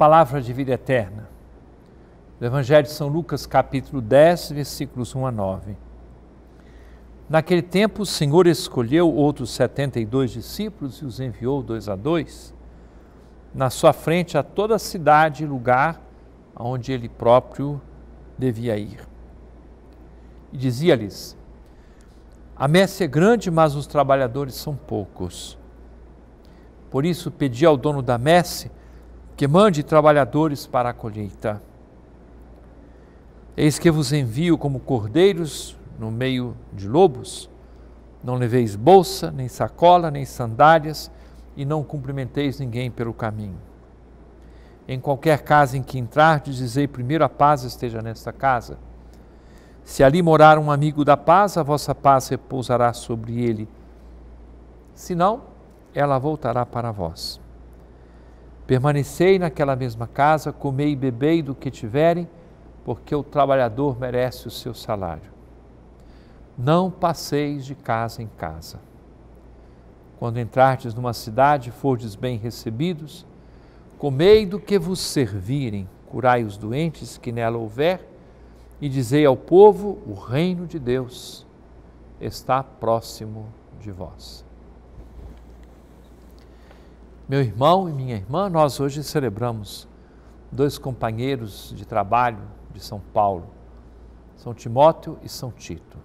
palavra de vida eterna. Do Evangelho de São Lucas, capítulo 10, versículos 1 a 9. Naquele tempo, o Senhor escolheu outros setenta e dois discípulos e os enviou dois a dois, na sua frente a toda a cidade e lugar aonde ele próprio devia ir. E dizia-lhes: A messe é grande, mas os trabalhadores são poucos. Por isso, pedi ao dono da messe que mande trabalhadores para a colheita. Eis que vos envio como cordeiros no meio de lobos. Não leveis bolsa, nem sacola, nem sandálias, e não cumprimenteis ninguém pelo caminho. Em qualquer casa em que entrardes, dizei primeiro a paz esteja nesta casa. Se ali morar um amigo da paz, a vossa paz repousará sobre ele. Se não, ela voltará para vós. Permanecei naquela mesma casa, comei e bebei do que tiverem, porque o trabalhador merece o seu salário. Não passeis de casa em casa. Quando entrardes numa cidade, fordes bem recebidos, comei do que vos servirem, curai os doentes que nela houver, e dizei ao povo: o reino de Deus está próximo de vós. Meu irmão e minha irmã, nós hoje celebramos dois companheiros de trabalho de São Paulo, São Timóteo e São Tito.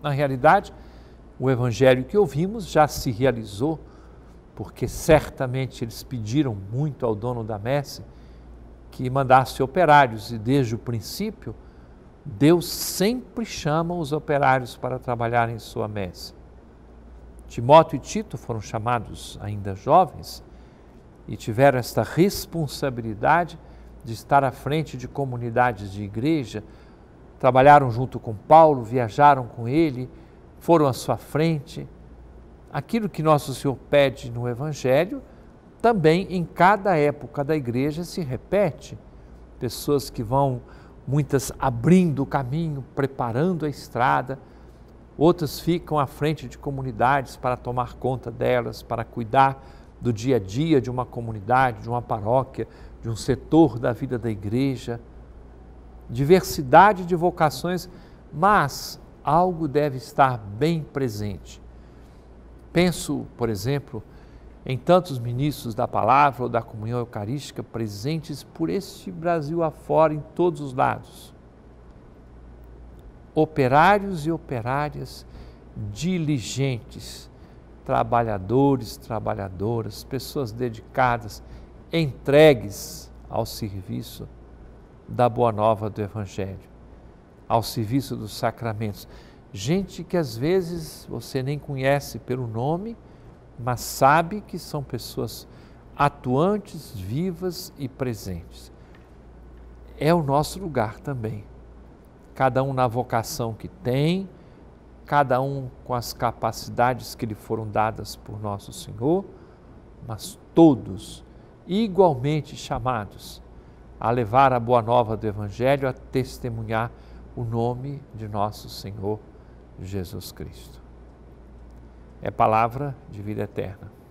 Na realidade, o evangelho que ouvimos já se realizou, porque certamente eles pediram muito ao dono da messe que mandasse operários, e desde o princípio, Deus sempre chama os operários para trabalhar em sua messe. Timóteo e Tito foram chamados ainda jovens e tiveram esta responsabilidade de estar à frente de comunidades de igreja, trabalharam junto com Paulo, viajaram com ele, foram à sua frente. Aquilo que nosso Senhor pede no Evangelho, também em cada época da igreja se repete. Pessoas que vão, muitas abrindo o caminho, preparando a estrada, outras ficam à frente de comunidades para tomar conta delas, para cuidar do dia a dia de uma comunidade, de uma paróquia, de um setor da vida da igreja. Diversidade de vocações, mas algo deve estar bem presente. Penso, por exemplo, em tantos ministros da palavra ou da comunhão eucarística presentes por este Brasil afora, em todos os lados. Operários e operárias diligentes trabalhadores, trabalhadoras, pessoas dedicadas, entregues ao serviço da boa nova do Evangelho, ao serviço dos sacramentos. Gente que às vezes você nem conhece pelo nome, mas sabe que são pessoas atuantes, vivas e presentes. É o nosso lugar também. Cada um na vocação que tem, cada um com as capacidades que lhe foram dadas por nosso Senhor, mas todos igualmente chamados a levar a boa nova do Evangelho, a testemunhar o nome de nosso Senhor Jesus Cristo. É palavra de vida eterna.